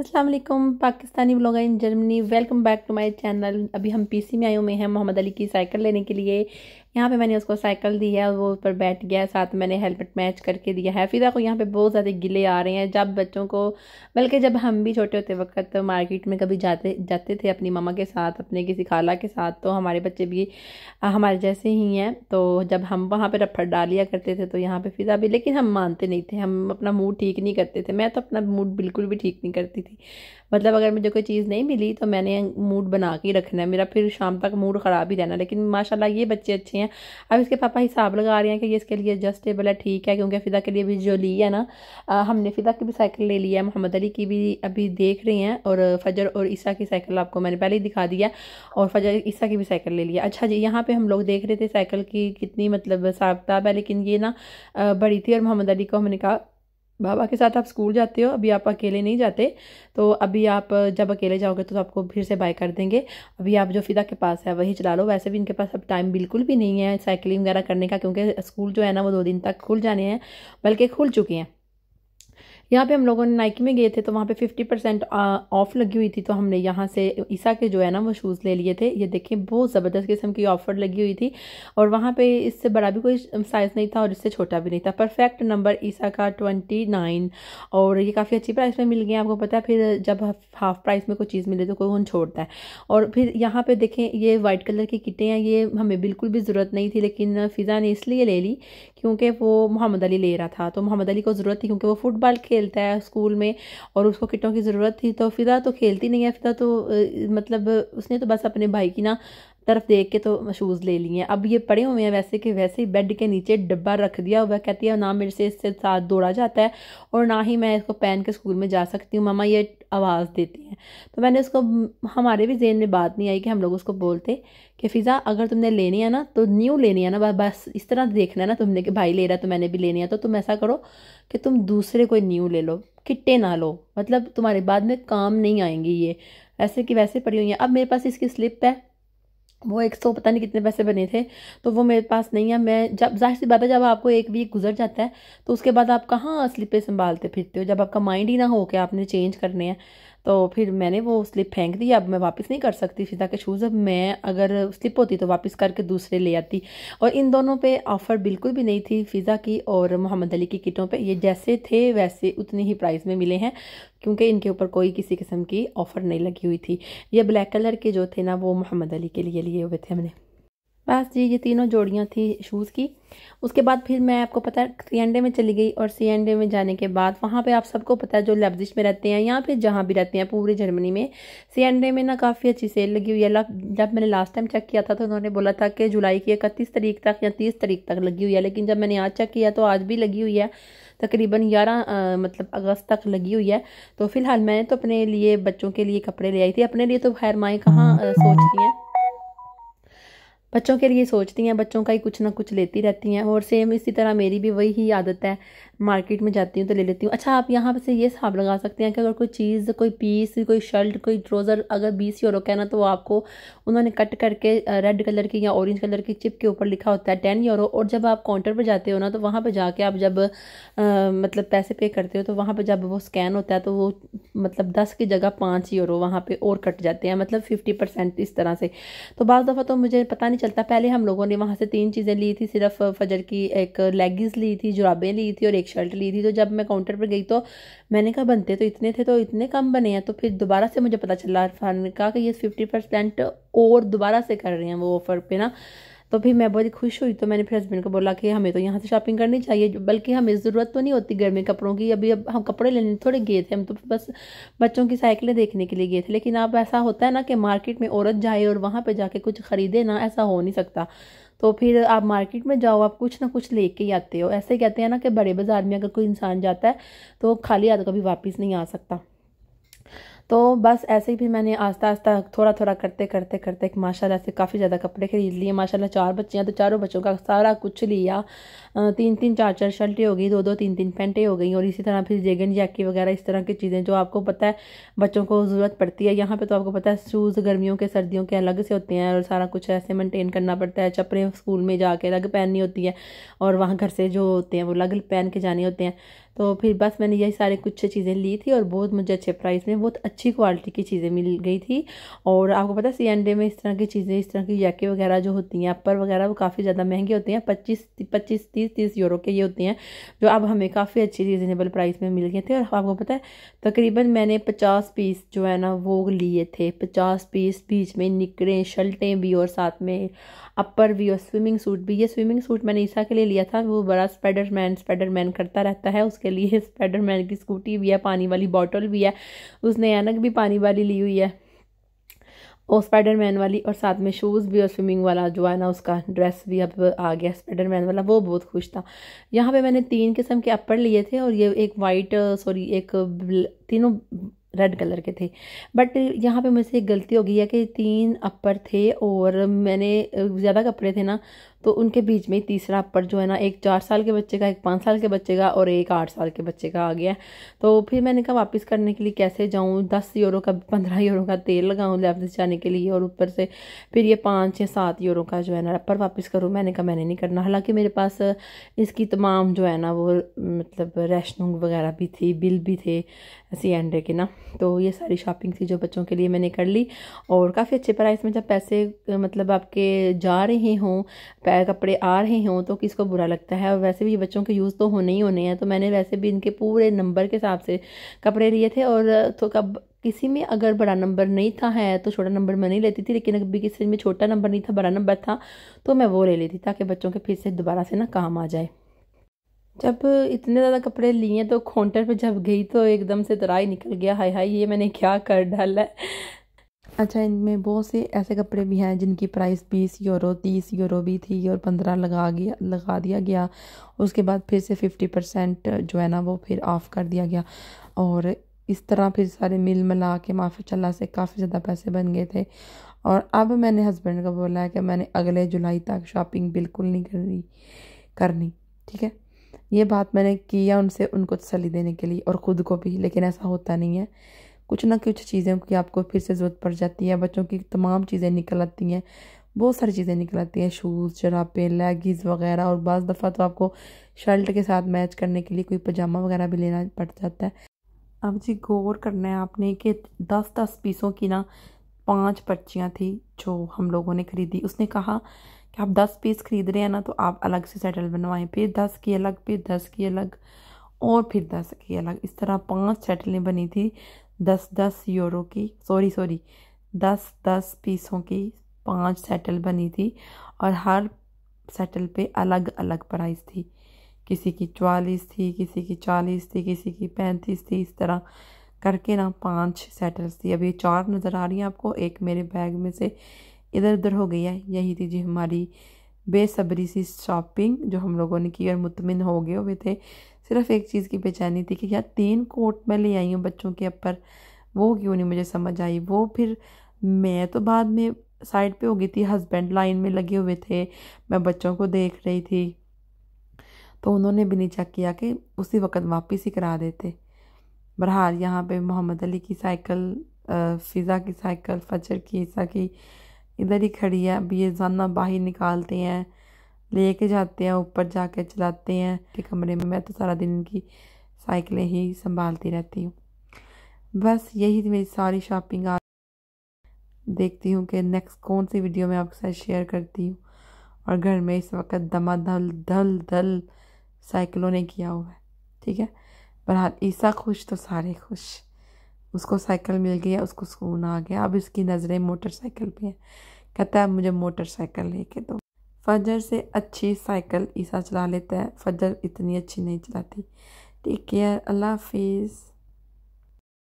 Aslam Pakistani blogger in Germany welcome back to my channel अभी हम PC में आए हुए हैं मोहम्मद अली की साइकिल लेने के लिए यहाँ पे मैंने उसको साइकिल दी है और वो ऊपर बैठ गया है साथ मैंने हेलमेट मैच करके दिया है फिजा को यहाँ पे बहुत ज़्यादा गिले आ रहे हैं जब बच्चों को बल्कि जब हम भी छोटे होते वक्त तो मार्केट में कभी जाते जाते थे अपनी मामा के साथ अपने किसी खाला के साथ तो हमारे बच्चे भी हमारे जैसे ही हैं तो जब हम वहाँ पर रफड़ डालिया करते थे तो यहाँ पर फिजा भी लेकिन हम मानते नहीं थे हम अपना मूड ठीक नहीं करते थे मैं तो अपना मूड बिल्कुल भी ठीक नहीं करती थी मतलब अगर मुझे कोई चीज़ नहीं मिली तो मैंने मूड बना के रखना है मेरा फिर शाम तक मूड ख़राब ही रहना लेकिन माशाल्लाह ये बच्चे अच्छे हैं अब इसके पापा हिसाब लगा रहे हैं कि ये इसके लिए एडजस्टेबल है ठीक है क्योंकि फ़िदा के लिए भी जो ली है ना आ, हमने फ़िदा की भी साइकिल ले लिया है मोहम्मद अली की भी अभी देख रहे हैं और फजर और ईसा की साइकिल आपको मैंने पहले ही दिखा दिया और फजर ईसा की भी साइकिल ले लिया अच्छा जी यहाँ पर हम लोग देख रहे थे साइकिल की कितनी मतलब हिसाब किताब है लेकिन ये ना बड़ी थी और मोहम्मद अली को हमने कहा बाबा के साथ आप स्कूल जाते हो अभी आप अकेले नहीं जाते तो अभी आप जब अकेले जाओगे तो, तो आपको फिर से बाय कर देंगे अभी आप जो फिदा के पास है वही चला लो वैसे भी इनके पास अब टाइम बिल्कुल भी नहीं है साइकिलिंग वगैरह करने का क्योंकि स्कूल जो है ना वो दो दिन तक खुल जाने हैं बल्कि खुल चुके हैं यहाँ पे हम लोगों ने नाइकी में गए थे तो वहाँ पे 50 परसेंट ऑफ लगी हुई थी तो हमने यहाँ से ईसा के जो है ना वो शूज़ ले लिए थे ये देखें बहुत ज़बरदस्त किस्म की ऑफ़र लगी हुई थी और वहाँ पे इससे बड़ा भी कोई साइज़ नहीं था और इससे छोटा भी नहीं था परफेक्ट नंबर ईसा का ट्वेंटी नाइन और ये काफ़ी अच्छी प्राइस में मिल गई आपको पता है फिर जब हाफ प्राइस में कोई चीज़ मिले तो कोई उन छोड़ता है और फिर यहाँ पर देखें ये वाइट कलर की किटें हैं ये हमें बिल्कुल भी ज़रूरत नहीं थी लेकिन फ़िज़ा ने इसलिए ले ली क्योंकि वो मोहम्मद अली ले रहा था तो मोहम्मद अली को ज़रूरत थी क्योंकि वो फुटबॉल खेलता है स्कूल में और उसको किटों की ज़रूरत थी तो फ़िदा तो खेलती नहीं है फ़िदा तो मतलब उसने तो बस अपने भाई की ना तरफ देख के तो शूज़ ले लिए हैं अब ये पड़े हुए हैं वैसे कि वैसे ही बेड के नीचे डब्बा रख दिया हुआ कहती है ना मेरे से इससे साथ दौड़ा जाता है और ना ही मैं इसको पहन के स्कूल में जा सकती हूँ मामा ये आवाज़ देती हैं तो मैंने उसको हमारे भी जेन में बात नहीं आई कि हम लोग उसको बोलते कि फ़िज़ा अगर तुमने लेनी है ना तो न्यू लेनी है ना बस इस तरह देखना है ना तुमने कि भाई ले रहा है तो मैंने भी लेनी है तो तुम ऐसा करो कि तुम दूसरे कोई न्यू ले लो किट्टे ना लो मतलब तुम्हारे बाद में काम नहीं आएंगी ये ऐसे कि वैसे पड़ी हुई है अब मेरे पास इसकी स्लिप है वो एक सौ पता नहीं कितने पैसे बने थे तो वो मेरे पास नहीं है मैं जब जाहिर सी बात है जब आपको एक वीक गुजर जाता है तो उसके बाद आप कहाँ स्लिपें संभालते फिरते हो जब आपका माइंड ही ना हो कि आपने चेंज करने हैं तो फिर मैंने वो स्लिप फेंक दी अब मैं वापस नहीं कर सकती फिजा के शूज़ अब मैं अगर स्लिप होती तो वापस करके दूसरे ले आती और इन दोनों पे ऑफ़र बिल्कुल भी नहीं थी फिज़ा की और मोहम्मद अली की किटों पे ये जैसे थे वैसे उतनी ही प्राइस में मिले हैं क्योंकि इनके ऊपर कोई किसी किस्म की ऑफ़र नहीं लगी हुई थी ये ब्लैक कलर के जो थे ना वो मोहम्मद अली के लिए लिए हुए थे हमने बस जी ये तीनों जोड़ियाँ थी शूज़ की उसके बाद फिर मैं आपको पता है सी एंडे में चली गई और सी एंडे में जाने के बाद वहाँ पे आप सबको पता है जो लफ्जिश में रहते हैं या फिर जहाँ भी रहते हैं पूरे जर्मनी में सी एंडे में ना काफ़ी अच्छी सेल लगी हुई है जब मैंने लास्ट टाइम चेक किया था तो उन्होंने बोला था कि जुलाई की इकतीस तरीक तक या तीस तरीक तक लगी हुई है लेकिन जब मैंने आज चेक किया तो आज भी लगी हुई है तकरीबन ग्यारह मतलब अगस्त तक लगी हुई है तो फ़िलहाल मैंने तो अपने लिए बच्चों के लिए कपड़े ले आई थी अपने लिए तो खैर माएँ कहाँ सोचती हैं बच्चों के लिए सोचती हैं बच्चों का ही कुछ ना कुछ लेती रहती हैं और सेम इसी तरह मेरी भी वही ही आदत है मार्केट में जाती हूँ तो ले लेती हूँ अच्छा आप यहाँ से ये हिसाब लगा सकते हैं कि अगर कोई चीज़ कोई पीस कोई शर्ट कोई ट्रोज़र अगर बीस यूरो का है ना तो आपको उन्होंने कट करके रेड कलर की या ऑरेंज कलर की चिप के ऊपर लिखा होता है टेन यूरो और जब आप काउंटर पर जाते हो ना तो वहाँ पर जाके आप जब आ, मतलब पैसे पे करते हो तो वहाँ पर जब वो स्कैन होता है तो वो मतलब दस की जगह पाँच यूरो वहाँ पर और कट जाते हैं मतलब फिफ्टी परसेंट इस तरह से तो बज़ दफ़ा तो मुझे पता नहीं चलता पहले हम लोगों ने वहाँ से तीन चीज़ें ली थी सिर्फ फजर की एक लेगिंग्स ली थी जुराबें ली थी और एक शर्ट ली थी तो जब मैं काउंटर पर गई तो मैंने कहा बनते तो इतने थे तो इतने कम बने हैं तो फिर दोबारा से मुझे पता चला इरफान ने कहा कि ये फिफ्टी परसेंट और दोबारा से कर रहे हैं वो ऑफ़र पर ना तो फिर मैं बहुत खुश हुई तो मैंने फिर हस्बैंड को बोला कि हमें तो यहाँ से शॉपिंग करनी चाहिए बल्कि हमें ज़रूरत तो नहीं होती गर्मी कपड़ों की अभी अब हम कपड़े लेने थोड़े गए थे हम तो बस बच्चों की साइकिलें देखने के लिए गए थे लेकिन अब ऐसा होता है ना कि मार्केट में औरत जाए और वहाँ पर जाके कुछ ख़रीदे ना ऐसा हो नहीं सकता तो फिर आप मार्केट में जाओ आप कुछ ना कुछ लेके ही आते हो ऐसे कहते हैं ना कि बड़े बाज़ार में अगर कोई इंसान जाता है तो खाली हाथ कभी वापस नहीं आ सकता तो बस ऐसे ही भी मैंने आस्ता आस्ता थोड़ा थोड़ा करते करते करते माशाल्लाह से काफ़ी ज़्यादा कपड़े खरीद लिए माशाल्लाह चार बच्चे हैं तो चारों बच्चों का सारा कुछ लिया तीन तीन चार चार शर्टें हो गई दो दो तीन तीन पेंटें हो गई और इसी तरह फिर जेगन जैकी वगैरह इस तरह की चीज़ें जो आपको पता है बच्चों को ज़रूरत पड़ती है यहाँ पर तो आपको पता है शूज़ गर्मियों के सर्दियों के अलग से होते हैं और सारा कुछ ऐसे मेनटेन करना पड़ता है चपरें स्कूल में जाके अलग पहननी होती है और वहाँ घर से जो होते हैं वो अलग पहन के जाने होते हैं तो फिर बस मैंने यही सारे कुछ चीज़ें ली थी और बहुत मुझे अच्छे प्राइस में बहुत अच्छी क्वालिटी की चीज़ें मिल गई थी और आपको पता सी में इस तरह की चीज़ें इस तरह की जैके वगैरह जो होती हैं अपर वगैरह वो काफ़ी ज़्यादा महंगे होते हैं पच्चीस पच्चीस तीस तीस यूरो के ये होते हैं जो अब हमें काफ़ी अच्छी रिजनेबल प्राइस में मिल गए थे और आपको पता है तकरीबन मैंने पचास पीस जो है ना वो लिए थे पचास पीस बीच में निकरें शर्टें भी और साथ में अपर भी और स्विमिंग सूट भी ये स्विमिंग सूट मैंने ईसा के लिए लिया था वो बड़ा स्पेडर मैन स्पाइडर मैन करता रहता है उसके उसके लिए स्पाइडरमैन की स्कूटी भी है पानी वाली बॉटल भी है उसने एनक भी पानी वाली ली हुई है और स्पाइडर मैन वाली और साथ में शूज़ भी और स्विमिंग वाला जो है ना उसका ड्रेस भी अब आ गया स्पाइडर मैन वाला वो बहुत खुश था यहाँ पे मैंने तीन किस्म के अपर लिए थे और ये एक वाइट सॉरी एक तीनों रेड कलर के थे बट यहाँ पे मुझसे एक गलती हो गई है कि तीन अपर थे और मैंने ज़्यादा कपड़े थे ना तो उनके बीच में तीसरा अपर जो है ना एक चार साल के बच्चे का एक पाँच साल के बच्चे का और एक आठ साल के बच्चे का आ गया तो फिर मैंने कहा वापस करने के लिए कैसे जाऊँ दस यूरो का पंद्रह यूरो का तेल लगाऊँ लेफ्ट जाने के लिए और ऊपर से फिर ये पाँच या सात यूरो का जो है ना अपर वापस करूँ मैंने कहा मैंने नहीं करना हालाँकि मेरे पास इसकी तमाम जो है ना वो मतलब रैशनिंग वगैरह भी थी बिल भी थे सी एंड के ना तो ये सारी शॉपिंग थी जो बच्चों के लिए मैंने कर ली और काफ़ी अच्छे प्राइस में जब पैसे मतलब आपके जा रहे हों कपड़े आ रहे हों तो किसको बुरा लगता है और वैसे भी बच्चों के यूज़ तो होने ही होने हैं तो मैंने वैसे भी इनके पूरे नंबर के हिसाब से कपड़े लिए थे और तो कब किसी में अगर बड़ा नंबर नहीं था है तो छोटा नंबर मैं नहीं लेती थी लेकिन अभी किसी में छोटा नंबर नहीं था बड़ा नंबर था तो मैं वो ले लेती ताकि बच्चों के फिर से दोबारा से ना काम आ जाए जब इतने ज़्यादा कपड़े लिए तो काउंटर पे जब गई तो एकदम से तराई निकल गया हाय हाय ये मैंने क्या कर डाला है अच्छा इनमें बहुत से ऐसे कपड़े भी हैं जिनकी प्राइस बीस यूरो तीस यूरो भी थी और पंद्रह लगा गया लगा दिया गया उसके बाद फिर से फिफ्टी परसेंट जो है ना वो फिर ऑफ़ कर दिया गया और इस तरह फिर सारे मिल मिला के माफ़ी चला से काफ़ी ज़्यादा पैसे बन गए थे और अब मैंने हस्बैंड को बोला है कि मैंने अगले जुलाई तक शॉपिंग बिल्कुल नहीं करनी करनी ठीक है ये बात मैंने किया उनसे उनको तसली देने के लिए और ख़ुद को भी लेकिन ऐसा होता नहीं है कुछ ना कुछ चीज़ों की आपको फिर से ज़रूरत पड़ जाती है बच्चों की तमाम चीज़ें निकल आती हैं बहुत सारी चीज़ें निकल आती हैं शूज़ चरापे लेगीज वगैरह और बज़ दफ़ा तो आपको शर्ट के साथ मैच करने के लिए कोई पजामा वगैरह भी लेना पड़ जाता है अब जी गौर करना है आपने कि दस दस पीसों की ना पांच पर्चियाँ थी जो हम लोगों ने ख़रीदी उसने कहा कि आप दस पीस ख़रीद रहे हैं ना तो आप अलग से सेटल बनवाएं फिर दस की अलग फिर दस की अलग और फिर दस की अलग इस तरह पांच सेटलें बनी थी दस दस यूरो की सॉरी सॉरी दस दस पीसों की पांच सेटल बनी थी और हर सेटल पे अलग अलग प्राइस थी किसी की चवालीस थी किसी की चालीस थी किसी की पैंतीस थी इस तरह करके ना पांच सेटल्स थी अभी चार नज़र आ रही हैं आपको एक मेरे बैग में से इधर उधर हो गई है यही थी जी हमारी बेसब्री सी शॉपिंग जो हम लोगों ने की और मुतमिन हो गए हुए थे सिर्फ एक चीज़ की बेचैनी थी कि यार तीन कोट मैं ले आई हूँ बच्चों के अपर वो क्यों नहीं मुझे समझ आई वो फिर मैं तो बाद में साइड पे हो गई थी हस्बैंड लाइन में लगे हुए थे मैं बच्चों को देख रही थी तो उन्होंने भी नहीं चेक किया कि उसी वक्त वापस ही करा देते बरहाल यहाँ पे मोहम्मद अली की साइकिल फ़िज़ा की साइकिल फजर की ईसा की इधर ही खड़ी है अब ये जाना बाहर निकालते हैं लेके जाते हैं ऊपर जाके चलाते हैं के कमरे में मैं तो सारा दिन की साइकिलें ही संभालती रहती हूँ बस यही मेरी सारी शॉपिंग आ देखती हूँ कि नेक्स्ट कौन सी वीडियो मैं आपके साथ शेयर करती हूँ और घर में इस वक्त दमा धल धल साइकिलों ने किया हुआ है ठीक है बहरहाल ईसा खुश तो सारे खुश उसको साइकिल मिल गया उसको सुकून आ गया अब इसकी नज़रें मोटरसाइकिल पे हैं कहता है मुझे मोटरसाइकिल लेके दो फजर से अच्छी साइकिल ईसा चला लेता है फजर इतनी अच्छी नहीं चलाती टेक केयर अल्लाह हाफिज़